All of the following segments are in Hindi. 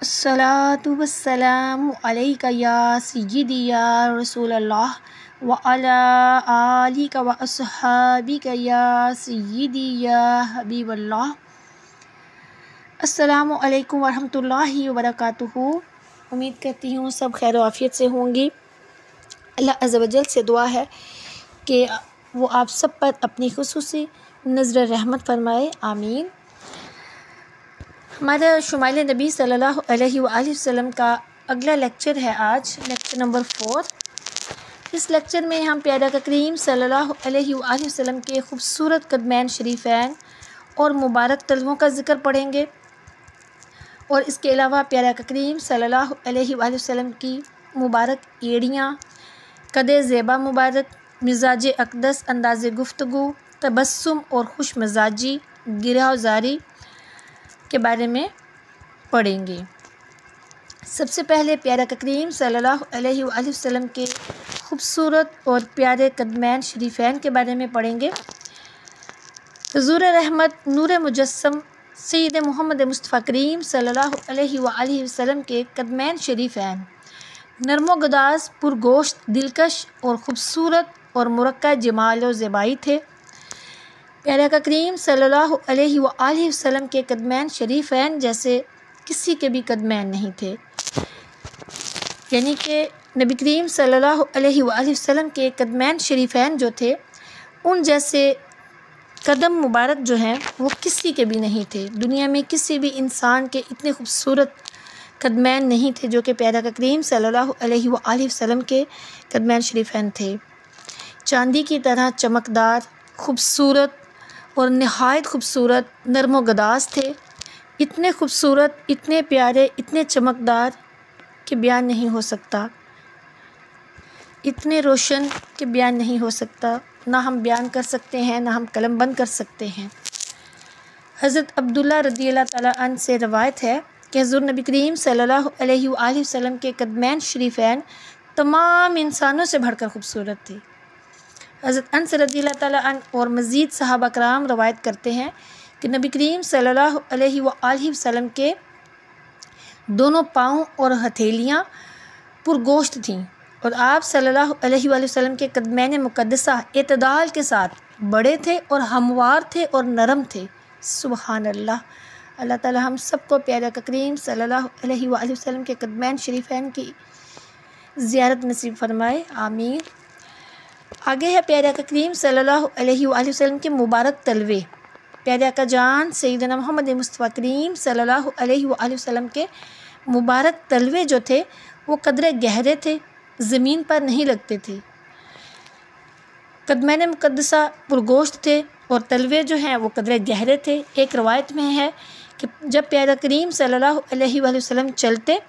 सलातुवसलामकयासदिया रसोल्ला वली का वसहाबिकयासदिया हबीबल्ला असलकम वरहल वरक उम्मीद करती हूँ सब खैर आफियत से होंगी अल्लाह अजल से दुआ है कि वो आप सब पर अपनी खसूस नज़र रहमत फरमाए आमीन हमारा शुमाल नबी सल्लल्लाहु अलैहि वसल्लम का अगला लेक्चर है आज लेक्चर नंबर फोर इस लेक्चर में हम प्यारा का करीम सल्लल्लाहु अलैहि वसल्लम के खूबसूरत कदमैन शरीफ़ैन और मुबारक तलबों का ज़िक्र पढ़ेंगे और इसके अलावा प्यारा का करीम सल्ला वसम की मुबारक एड़ियाँ कद ज़ेबा मुबारक मिजाज अकदस अंदाज गुफ्तु तबसम और खुश मिजाजी जारी के बारे में पढ़ेंगे सबसे पहले प्यारा ककरीम सल्लल्लाहु के खूबसूरत और प्यारे कदमैन शरीफैन के बारे में पढ़ेंगे हजूर रहमत नूर मुजस्म सैद मोहम्मद मुस्तफ़ा करीम सल्लल्लाहु अलैहि के कदमैन शरीफैन नरमो गदास पुरगोश्त दिलकश और ख़ूबसूरत और मुरक् जमाल व ज़बाई थे प्यारा का करीम सल्लल्लाहु अलैहि वसल्लम के कदमैन हैं जैसे किसी के भी कदमैन नहीं थे यानी कि नबी करीम सल्लल्लाहु अलैहि वसल्लम के कदमैन हैं जो थे उन जैसे कदम मुबारक जो हैं वो किसी के भी नहीं थे दुनिया में किसी भी इंसान के इतने खूबसूरत कदमैन नहीं थे जो कि प्यारा का करीम सल्लल्लाहु अलैहि वसल्लम के कदमैन हैं थे चांदी की तरह चमकदार खूबसूरत और नहायत खूबसूरत नरम गदास थे इतने खूबसूरत इतने प्यारे इतने चमकदार कि बयान नहीं हो सकता इतने रोशन कि बयान नहीं हो सकता ना हम बयान कर सकते हैं ना हम कलम बंद कर सकते हैं हज़रत अब्दुल्ला रदी तन से रवायत है कि हज़ुर नबी करीम सल्लल्लाहु वसम के कदमैन शरीफ़ैन तमाम इंसानों से बढ़कर खूबसूरत थी हज़रत अनस रदी तन और मज़ीद साहब कराम रवायत करते हैं कि नबी करीम सल्ला वसम के दोनों पाँव और हथेलियाँ पुरगोश्त थीं और आप सल्ला वसलम के कदमैन मुकदसा अतदाल के साथ बड़े थे और हमवार थे और नरम थे सुबहान अल्लाह अल्लाह ताला हम सबको प्यारा करीम सल्लल्लाहु अलैहि वसल्लम के कदमैन शरीफैन की ज़्यारत नसीब फरमाए आमीन आगे है प्यारे का करीम सल्लल्लाहु के मुबारक तलवे प्यारे का जान सैदना मोहम्मद मुस्तफ़ा करीम सल्लल्लाहु वसम के मुबारक तलवे जो थे वो कदर गहरे थे ज़मीन पर नहीं लगते थे कदमैन मुकदसा पुरगोश्त थे और तलवे जो हैं वो कदर गहरे थे एक रवायत में है कि जब प्यारा करीम सल्लल्लाहु वसम चलते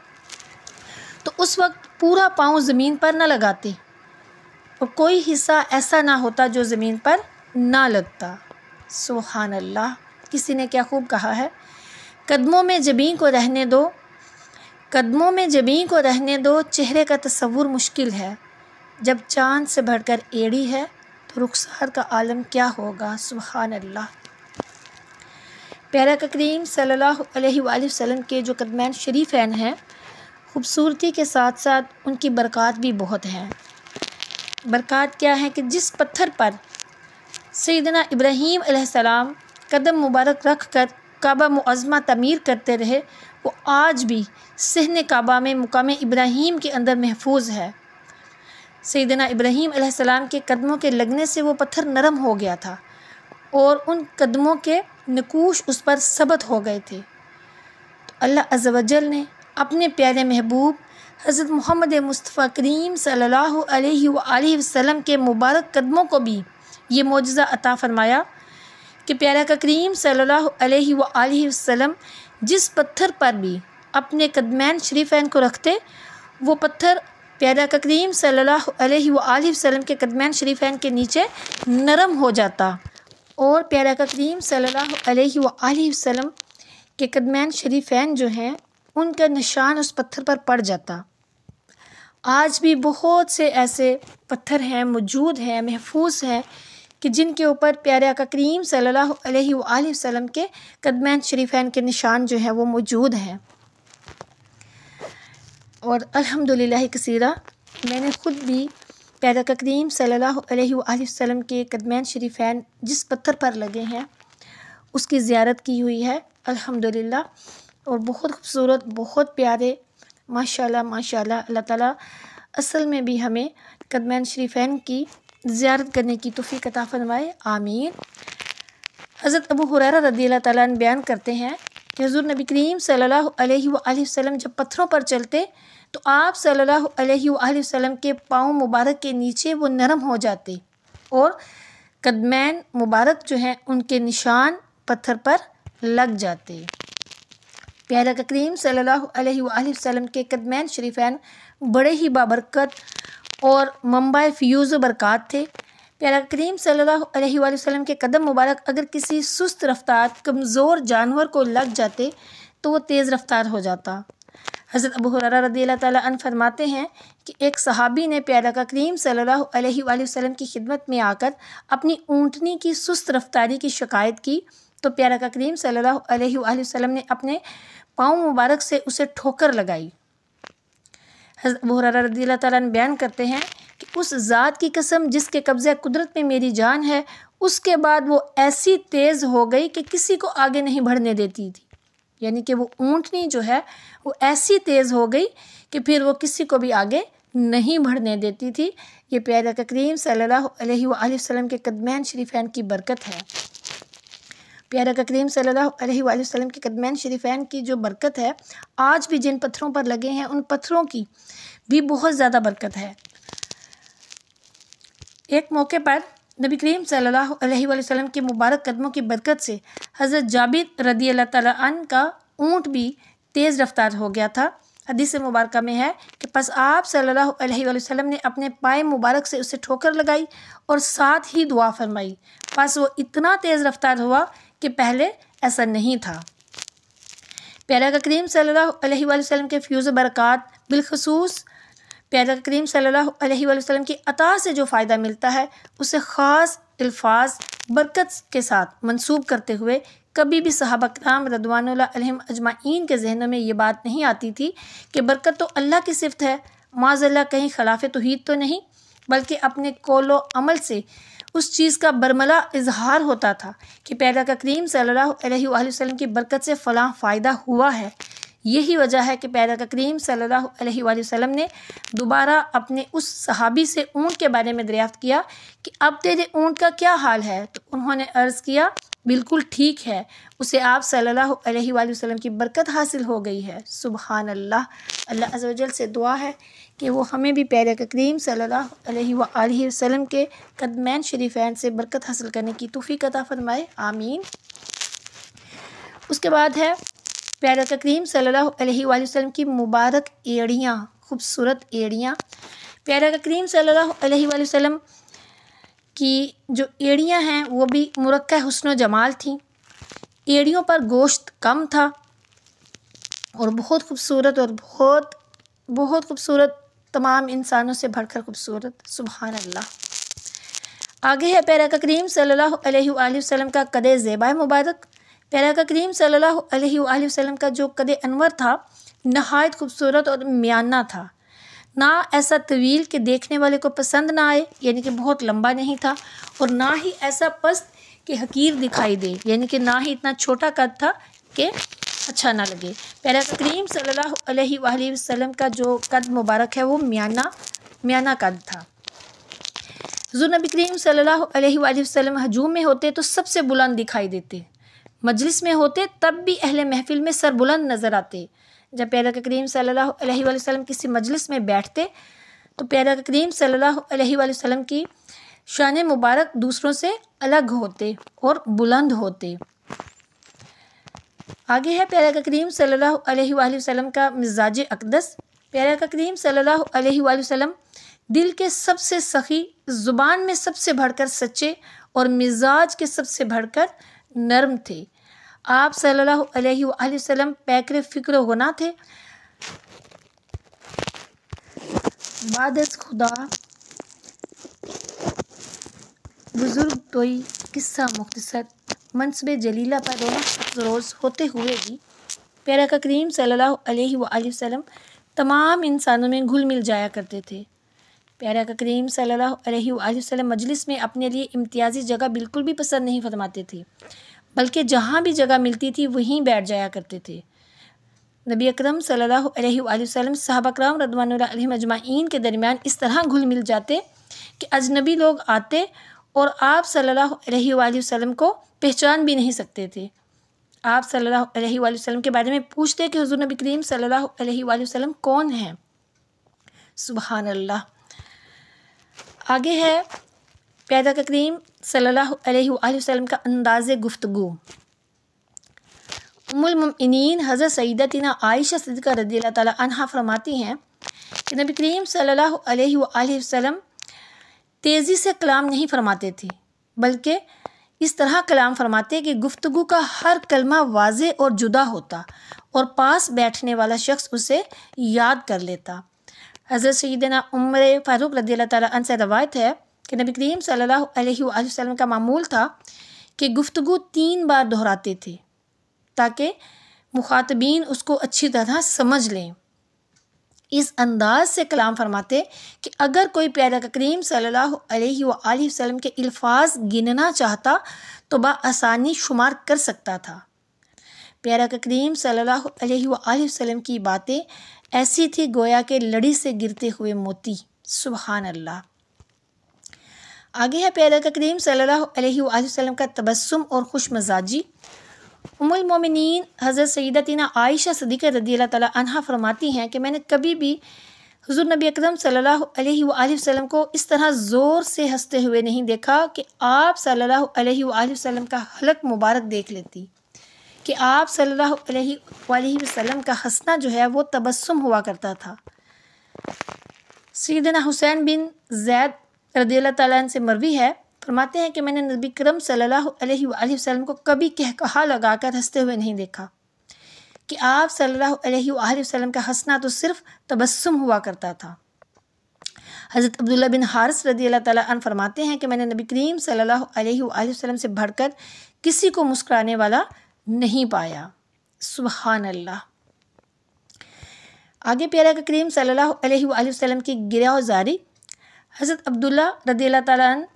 तो उस वक्त पूरा पाँव ज़मीन पर न लगाते और तो कोई हिस्सा ऐसा ना होता जो ज़मीन पर ना लगता सुहान अल्लाह किसी ने क्या खूब कहा है कदमों में जबी को रहने दो कदमों में जबी को रहने दो चेहरे का तस्वूर मुश्किल है जब चांद से कर एड़ी है तो रुखसार का आलम क्या होगा सुबहान अल्लाह प्यारा करीम सल्ला वसम के जो कदमैन शरीफ हैं खूबसूरती के साथ साथ उनकी बरक़ात भी बहुत हैं बरक़ात क्या है कि जिस पत्थर पर सैदना इब्राहीम सलाम कदम मुबारक रख कर काबा मुआज़मा तमीर करते रहे वो आज भी सहन काबा में मुकाम इब्राहीम के अंदर महफूज है सैदना इब्राहीम सलाम के कदमों के लगने से वो पत्थर नरम हो गया था और उन कदमों के नकूश उस पर सबत हो गए थे तो अल्लाह अजवजल ने अपने प्यारे महबूब हज़रत मोहम्मद मुस्तफ़ा करीम सल्लल्लाहु वसम के मुबारक कदमों को भी ये मौज़ा अता फ़रमाया कि प्यारा का करीम सल्लल्लाहु जिस पत्थर पर भी अपने कदमैन शरीफ़ैन को रखते वो पत्थर प्यारा का करीम सल्लल्लाहु अलैहि के कदमैन शरीफ़ैन के नीचे नरम हो जाता और प्यारा का करीम सल्लल्लाहु के कदमैन शरीफ़ैन जो हैं उनका निशान उस पत्थर पर पड़ जाता आज भी बहुत से ऐसे पत्थर हैं मौजूद हैं महफूज हैं कि जिनके ऊपर प्यारे आका करीम सल्लल्लाहु अलैहि वसल्लम के कदमैन शरीफैन के निशान जो हैं वो मौजूद हैं और अल्हम्दुलिल्लाह कसीरा मैंने ख़ुद भी प्यारा का करीम सल्लल्लाहु अलैहि वसल्लम के कदमैन शरीफैन जिस पत्थर पर लगे हैं उसकी ज़्यारत की हुई है अल्हम्दुलिल्लाह और बहुत खूबसूरत बहुत प्यारे माशाल्लाह माशाल्लाह अल्लाह ताला असल में भी हमें कदमैन शरीफैन की ज़्यारत करने की तोफ़ी कता फरमाए आमीन हज़रत अबू हुररा रदी अल्लाह ताला बयान करते हैं कि हजूर नबी करीम सल्हसम जब पत्थरों पर चलते तो आप सल्लल्लाहु के पाँव मुबारक के नीचे वो नरम हो जाते और कदमैन मुबारक जो हैं उनके निशान पत्थर पर लग जाते प्यारा का करीम सल्लल्लाहु के कदमैन शरीफान बड़े ही बाबरकत और मम्बा फ्यूज़ बरक़ात थे प्यारा करीम सल्लल्लाहु के कदम मुबारक अगर किसी सुस्त रफ्तार कमज़ोर जानवर को लग जाते तो वो तेज़ रफ्तार हो जाता हज़रत अबू हुररा रदी तन फरमाते हैं कि एक सहाबी ने प्यारा का करीम सल्ला वसम की खिदमत में आकर अपनी ऊँटनी की सुस्त रफ्तारी की शिकायत की तो प्यारा का करीम सल्लल्लाहु ने अपने पाँव मुबारक से उसे ठोकर लगाई वहरा रदी तैन बयान करते हैं कि उस ज़ात की कसम जिसके कब्ज़ कुदरत में मेरी जान है उसके बाद वो ऐसी तेज़ हो गई कि किसी को आगे नहीं बढ़ने देती थी यानी कि वो ऊँटनी जो है वो ऐसी तेज़ हो गई कि फिर वो किसी को भी आगे नहीं बढ़ने देती थी ये प्यारा करीम सल्ला अलैहि के कदमैन शरीफान की बरकत है प्यारा का करीम सल्लल्लाहु के कदमैन शरीफान की जो बरकत है आज भी जिन पत्थरों पर लगे हैं उन पत्थरों की भी बहुत ज़्यादा बरकत है एक मौके पर नबी करीम सल्हसम के मुबारक कदमों की बरकत से हज़रत जाबिर रदी अल्लाह तन का ऊँट भी तेज़ रफ्तार हो गया था हदीस मुबारक में है कि बस आप सल्हसम ने अपने पाए मुबारक से उसे ठोकर लगाई और साथ ही दुआ फरमाई बस वो इतना तेज़ रफ्तार हुआ कि पहले ऐसा नहीं था प्यारा का करीम सल्लल्लाहु के फ्यूज़ बरक़ात बिलखसूस प्यारा का करीम सल्लल्लाहु अलैहि की अता से जो फ़ायदा मिलता है उसे ख़ास अल्फाज बरकत के साथ मनसूब करते हुए कभी भी सहाबा कराम रदवानम अजमाइन के जहनों में ये बात नहीं आती थी कि बरकत तो अल्लाह की सिफत है माजल्ला कहीं खिलाफ तोहद तो नहीं बल्कि अपने कोलो अमल से उस चीज़ का बरमला इजहार होता था कि पैदा का करीम सल्लल्लाहु की बरकत से फ़लाँ फ़ायदा हुआ है यही वजह है कि पैरा का करीम सल्लल्लाहु वसम ने दोबारा अपने उस सहाबी से ऊँट के बारे में दरियाफ़त किया कि अब तेरे ऊँट का क्या हाल है तो उन्होंने अर्ज़ किया बिल्कुल ठीक है उसे आप सल्ला अलैहि की बरकत हासिल हो गई है सुबहानल्ला अल्लाह अल्लाह अजल से दुआ है कि वो हमें भी प्यारे करीम सल्लल्लाहु अलैहि वसल्लम के कदमैन शरीफैन से बरकत हासिल करने की तोफ़ी कदा फ़रमाए आमीन उसके बाद है प्यारे करीम सल्लल्लाहु अलैहि वसल्लम की मुबारक एड़ियाँ खूबसूरत एड़ियाँ प्यारे करीम सल्लल्लाहु अलैहि वसल्लम की जो एड़ियाँ हैं वो भी मुरक् हसन व जमाल थीं एड़ियों पर गोश्त कम था और बहुत खूबसूरत और बहुत बहुत खूबसूरत तमाम इंसानों से भरकर खूबसूरत सुबहान अल्लाह आगे है पैरा का करीम सल्लल्लाहु अलैहि का कद ज़ेबा मुबारक पैरा का करीम सल्लल्लाहु अलैहि का जो कद अनवर था नहायत खूबसूरत और म्याना था ना ऐसा तवील के देखने वाले को पसंद ना आए यानी कि बहुत लंबा नहीं था और ना ही ऐसा पस्त कि हकीर दिखाई दे यानी कि ना ही इतना छोटा कद था कि अच्छा ना लगे पहला करीम सल्लल्लाहु वसलम का जो कद मुबारक है वो म्याना म्याना कद था हजू नबी करीम सल्लल्लाहु अलैहि हजूम में होते तो सबसे बुलंद दिखाई देते मजलिस में होते तब भी अहल महफिल में सर बुलंद नज़र आते जब प्यारा करीम सल्लल्लाहु अलैहि किसी मजलिस में बैठते तो प्यारा करीम सल वसम की शान मुबारक दूसरों से अलग होते और बुलंद होते आगे है प्यारा का करीम सल्हसम का मिजाज अकदस प्यारा का करीम सल्लल्लाहु अलैहि दिल के सबसे सखी ज़ुबान में सबसे भड़कर सच्चे और मिजाज के सबसे भड़कर नरम थे आप सल्हसम पैकर फ़िक्र गुना थे बादस खुदा बुज़ुर्ग तोई किस्सा मुख्तसर मनसब जलीला पर रोना अफरोज़ होते हुए भी प्यारा का करीम सल्लल्लाहु तमाम इंसानों में घुल मिल जाया करते थे प्यारा का करीम सल्लल्लाहु मजलिस में अपने लिए इम्तियाजी जगह बिल्कुल भी पसंद नहीं फरमाते थे बल्कि जहाँ भी जगह मिलती थी वहीं बैठ जाया करते थे नबी अकरम सल्लल्लाहु अलैहि वसल्लम सहाबा कराम रदवान अजमाइन के दरमियान इस तरह घुल मिल जाते कि अजनबी लोग आते और आप सल्लल्लाहु अलैहि वसल्लम को पहचान भी नहीं सकते थे आप सल्लल्लाहु अलैहि वसल्लम के बारे में पूछते कि हजूर नबी करीम सल्लल्लाहु अलैहि वसल्लम कौन है सुबहान अल्लाह आगे है पैदा का करीम सल्लल्लाहु अलैहि वसल्लम का अंदाज़ गुफ्तगु उमुलमिन हज़रत सईदतिना आयशा सदका रदी अल्लाह तहा फरमाती हैं कि नबी करीम सल्लल्लाहु अलैहि वसल्लम तेज़ी से कलाम नहीं फरमाते थे बल्कि इस तरह कलाम फरमाते कि गुफ्तगु का हर कलमा वाज और जुदा होता और पास बैठने वाला शख्स उसे याद कर लेता हज़रत सैदना उम्र फ़ारूक रदी तन से रवायत है कि नबी करीम सल्ला का मामूल था कि गुफ्तु तीन बार दोहराते थे ताकि मुखातबीन उसको अच्छी तरह समझ लें इस अंदाज से कलाम फरमाते कि अगर कोई प्यारा करीम सल्लल्लाहु के अल्फाज गिनना चाहता तो बसानी शुमार कर सकता था प्यारा करीम सल्लल्लाहु अलैहि की बातें ऐसी थी गोया के लड़ी से गिरते हुए मोती सुबहान अल्लाह आगे है प्यारा करीम सल्लल्लाहु अलैहि का तबसम और खुश मजाजी उमुलमिन हज़रत सैदतिना आयशा सदीक़ रदी अल्लाह तह फरमाती हैं कि मैंने कभी भी हजूर नबी अकदम सल्ला वसम को इस तरह ज़ोर से हंसते हुए नहीं देखा कि आप सल्ला वसम का हलक मुबारक देख लेती कि आप सल्ला वसम का हंसना जो है वह तबसम हुआ करता था सैदना हुसैन बिन जैद रदी अल्लाह से मरवी है फरमाते हैं कि मैंने नबी करम सल्लल्लाहु वसल्लम को कभी कह कहा लगा कर हंसते हुए नहीं देखा कि आप सल्लल्लाहु अलैहि वसल्लम का हंसना तो सिर्फ तबस्सुम हुआ करता था हज़रत अब्दुल्ला बिन हारस रदी अल्लाह ताला फरमाते हैं कि मैंने नबी करीम सल्लाम अलैहि से भरकर किसी को मुस्कराने वाला नहीं पाया सुबहान अल्ला आगे प्यारा का करीम सल्लल्लाहु अलैहि वसल्लम की गिरा जारी हज़रत अब्दुल्ला रदी अल्लाह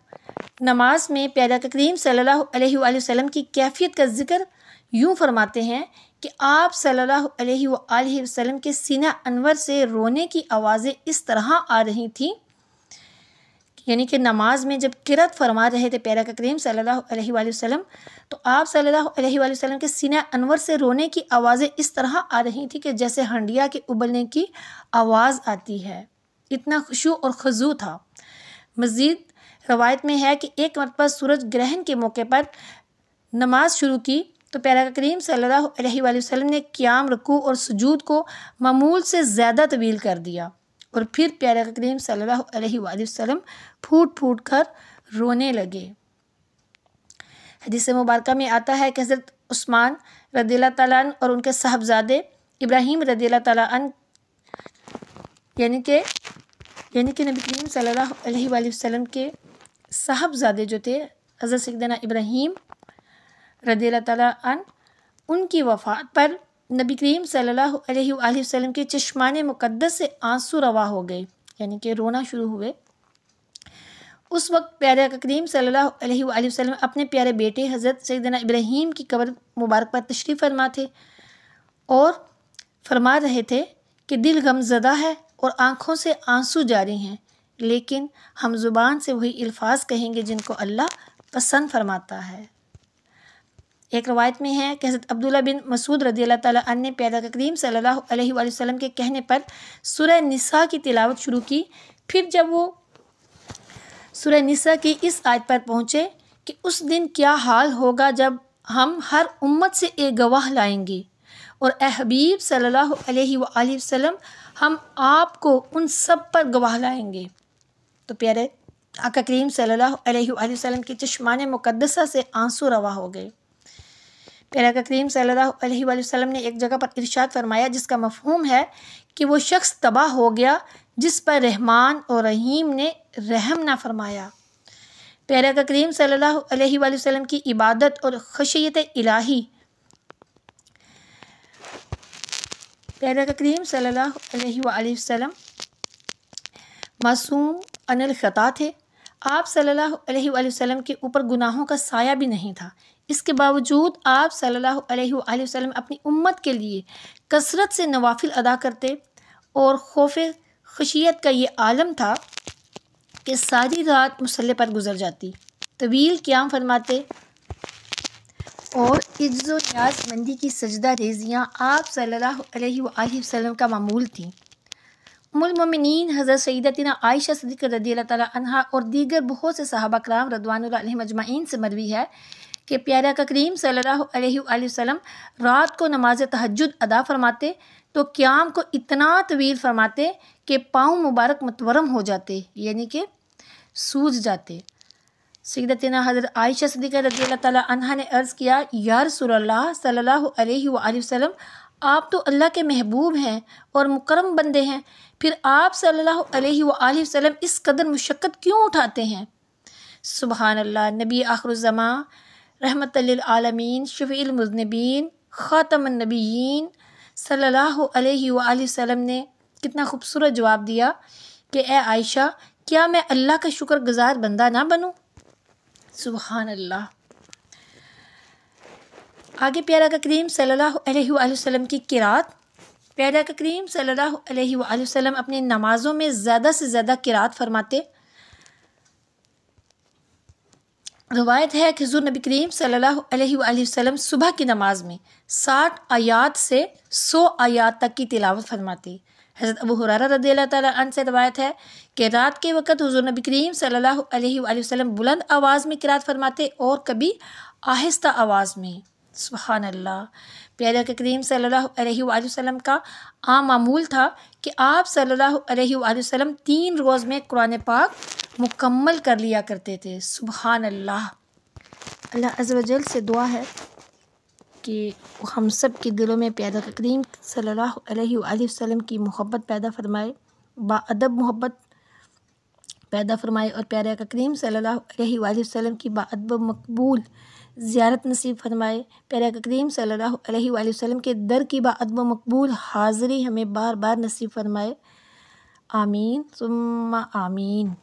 नमाज में प्यारा करीम सल्लाम की कैफियत का जिक्र यूँ फरमाते हैं कि आप सल्ला अलैहि के सीना अनवर से रोने की आवाज़ें इस तरह आ रही थीं यानी कि नमाज में जब किरत फरमा रहे थे प्यारा करीम सल्ला वसलम तो आप सल्ला अलैहि के सीना अनवर से रोने की आवाज़ें इस तरह आ रही थी कि जैसे हंडिया के उबलने की आवाज़ आती है इतना खुशू और खजू था मज़ीद रवायत में है कि एक मरतबा सूरज ग्रहण के मौके पर नमाज शुरू की तो प्यारा करीम सल्लल्लाहु ने क्याम रकू और सजूद को मामूल से ज़्यादा तवील कर दिया और फिर प्यारा करीम सल्लल्लाहु फूट फूट कर रोने लगे हदीस मुबारक में आता है कि हज़रत उस्मान रदील तन और उनके साहबजादे इब्राहिम रदील तन यानी कि यानी कि नबी करीम सल्लल्लाहु अलैहि वसल्लम के साहबजादे जो थे हज़रत सिकदना इब्राहीम रदील तन उनकी वफ़ात पर नबी करीम सल्लल्लाहु अलैहि के चश्मान मुक़दस से आंसू रवा हो गए यानी कि रोना शुरू हुए उस वक्त प्यारे करीम सल्लल्लाहु अलैहि अपने प्यारे बेटे हज़रत सैदना इब्राहिम की कब्र मुबारक पर तशरीफ़ फरमा थे और फरमा रहे थे कि दिल गमजदा है और आँखों से आंसू जारी हैं लेकिन हम ज़ुबान से वही अल्फाज कहेंगे जिनको अल्लाह पसंद फरमाता है एक रवायत में है कि हज़रत अब्दुल्ला बिन मसूद रदी अल्लाह ताला ने प्यादा करीम सल्लल्लाहु अलैहि वसल्लम के कहने पर सुरह निसा की तिलावत शुरू की फिर जब वो सुरह निसा की इस आयत पर पहुँचे कि उस दिन क्या हाल होगा जब हम हर उम्मत से एक गवाह लाएंगे और अहबीब सल्लल्लाहु अलैहि वसल्लम हम आपको उन सब पर गवाह लाएंगे तो प्यारे आका करीम सल्लल्लाहु अलैहि वसल्लम चश्मान मुकदसा से आंसू रवा हो गए प्यारे का करीम सल्लल्लाहु अलैहि वसल्लम ने एक जगह पर इरशाद फरमाया जिसका मफहूम है कि वो शख्स तबाह हो गया जिस पर रहमान और रहीम ने रहम ना फरमाया प्यारे का करीम सल्लल्लाहु अलैहि वसल्लम की इबादत और खशियत इलाही प्यारे का करीम सल्लल्लाहु अलैहि वसल्लम मासूम अनिल ख़ता थे आप सल्लल्लाहु अलैहि वसल्लम के ऊपर गुनाहों का साया भी नहीं था इसके बावजूद आप सल्लल्लाहु अलैहि वसल्लम अपनी उम्मत के लिए कसरत से नवाफिल अदा करते और खौफ खशियत का ये आलम था कि सारी रात मसल पर गुजर जाती तवील क्याम फरमाते और न्याज मंदी की सजदा रेजियाँ आप सल्लल्लाहु अलैहि वसल्लम का मामूल थी मुलमिन हज़रत सईदतिना आयशा सदीक रदी अल्लाह तहा और दीगर बहुत से सहाबा कराम रदवानजमाइन से मरवी है कि प्यारा का करीम सल्हसम रात को नमाज तहजद अदा फरमाते तो क्याम को इतना तवील फरमाते कि पाँव मुबारक मतवरम हो जाते यानी कि सूझ जाते सदतना हज़रत आयशा सदीक़ रजी तला ने अर्ज़ किया यार सुल्ला सल्ला वसम आप तो अल्लाह के महबूब हैं और मुकरम बंदे हैं फिर आप सल्लल्लाहु अलैहि वसल्लम इस कदर मुशक्क़त क्यों उठाते हैं सुबहानल्ला अल्लाह नबी आखरुज़मा रहमत आलमीन शफ़ीलमजनबीन ख़ातमनबीन सल्लल्लाहु अलैहि वसल्लम ने कितना खूबसूरत जवाब दिया कि ए आयशा क्या मैं अल्लाह का शुक्रगुजार बंदा ना बनूँ सुबहान अल्लाह आगे प्यारा का करीम सल्लल्लाहु की किरात प्यारा का करीम सल्लल्लाहु अलैहि अपनी नमाज़ों में ज़्यादा से ज़्यादा किरात फरमाते रवायत है कि हजूर नबी करीम सल्लल्लाहु सुबह की नमाज में साठ आयात से सौ आयात तक की तिलावत फ़रमाते हज़रत अबू हुरारा रदी अल्लाह से रवायत है कि रात के वक्त हजूर नबी करीम सल्लल्लाहु अलैहि बुलंद आवाज़ में किरात फरमाते और कभी आहिस्ता आवाज़ में सुबहान अल्लाह के करीम सल्लल्लाहु अलैहि वसल्लम का आम मामूल था कि आप सल्लल्लाहु अलैहि वसल्लम तीन रोज़ में कुरान पाक मुकम्मल कर लिया करते थे सुबहान अल्लाह अल्लाह अजल से दुआ है कि हम सब के दिलों में प्यारे के करीम सल्लल्लाहु अलैहि वसल्लम की मोहब्बत पैदा फरमाए बाअदब मोहब्बत पैदा फरमाए और प्यारे का करीम सल्लल्लाहु अलैहि वसल्लम की बाअदब मकबूल ज़्यारत नसीब फरमाए प्यारा करीम सल्लल्लाहु अलैहि वसल्लम के दर की बाद मकबूल हाज़री हमें बार बार नसीब फरमाए आमीन सुम्मा आमीन